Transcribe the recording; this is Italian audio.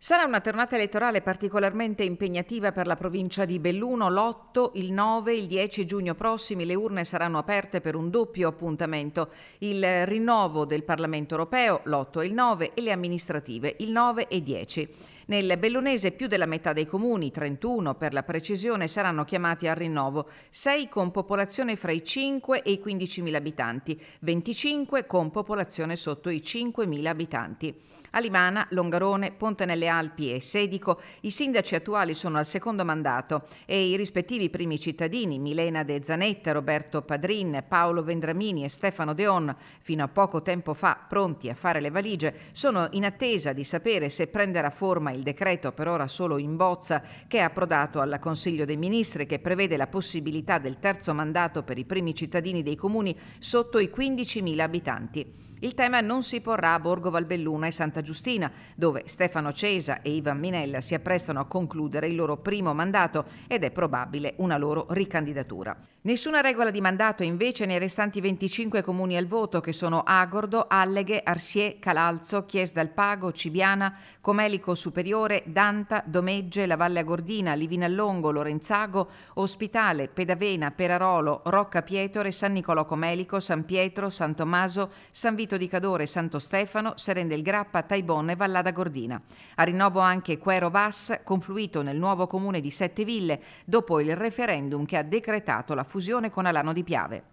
Sarà una tornata elettorale particolarmente impegnativa per la provincia di Belluno. L'8, il 9 e il 10 giugno prossimi le urne saranno aperte per un doppio appuntamento. Il rinnovo del Parlamento europeo, l'8 e il 9, e le amministrative, il 9 e 10. Nel bellunese più della metà dei comuni, 31 per la precisione, saranno chiamati al rinnovo, 6 con popolazione fra i 5 e i 15.000 abitanti, 25 con popolazione sotto i 5.000 abitanti. A Limana, Longarone, Ponte nelle Alpi e Sedico i sindaci attuali sono al secondo mandato e i rispettivi primi cittadini Milena De Zanetta, Roberto Padrin, Paolo Vendramini e Stefano Deon, fino a poco tempo fa pronti a fare le valigie, sono in attesa di sapere se prenderà forma il il decreto per ora solo in bozza che è approdato al Consiglio dei Ministri che prevede la possibilità del terzo mandato per i primi cittadini dei comuni sotto i 15.000 abitanti. Il tema non si porrà a Borgo Valbelluna e Santa Giustina, dove Stefano Cesa e Ivan Minella si apprestano a concludere il loro primo mandato ed è probabile una loro ricandidatura. Nessuna regola di mandato invece nei restanti 25 comuni al voto che sono Agordo, Alleghe, Arsie, Calalzo, Chies dal Pago, Cibiana, Comelico Superiore, Danta, Domegge, La Valle Agordina, Livinallongo, Lorenzago, Ospitale, Pedavena, Perarolo, Rocca Pietore, San Nicolò Comelico, San Pietro, San Tommaso, San Vittorio Lito di Cadore, e Santo Stefano, Serende il Grappa, Taibon e Vallada Gordina. A rinnovo anche Quero Vas, confluito nel nuovo comune di Setteville dopo il referendum che ha decretato la fusione con Alano di Piave.